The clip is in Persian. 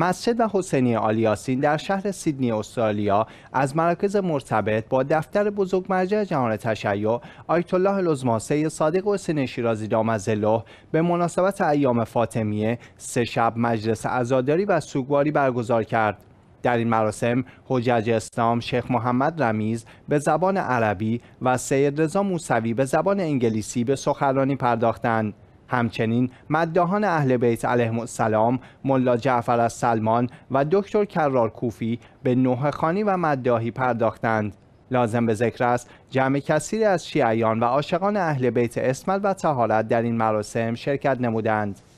مسجد و حسینی آلیاسین در شهر سیدنی استرالیا از مراکز مرتبط با دفتر بزرگ مرجع جهان تشیع آیت الله العظماسه صادق حسین شیرازی دامزله به مناسبت ایام فاطمیه سه شب مجلس عزاداری و سوگواری برگزار کرد در این مراسم حجاج اسلام شیخ محمد رمیز به زبان عربی و سید رضا موسوی به زبان انگلیسی به سخنرانی پرداختند همچنین مداحان اهل بیت علیهم السلام ملا جعفر از سلمان و دکتر کرار کوفی به نوه خانی و مداحی پرداختند لازم به ذکر است جمع کثیری از شیعیان و عاشقان اهل بیت اسمت و تهارت در این مراسم شرکت نمودند